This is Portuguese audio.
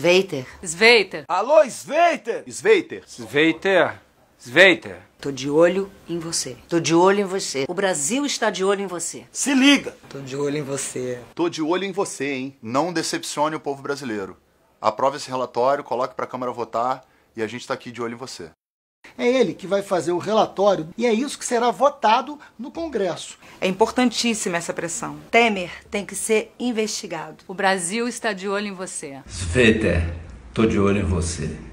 Sveiter. Sveiter. Alô, Sveiter! Sveiter. Sveiter. Sveiter. Tô de olho em você. Tô de olho em você. O Brasil está de olho em você. Se liga! Tô de olho em você. Tô de olho em você, hein? Não decepcione o povo brasileiro. Aprove esse relatório, coloque para a Câmara votar e a gente está aqui de olho em você. É ele que vai fazer o relatório e é isso que será votado no Congresso. É importantíssima essa pressão. Temer tem que ser investigado. O Brasil está de olho em você. Sveta, tô de olho em você.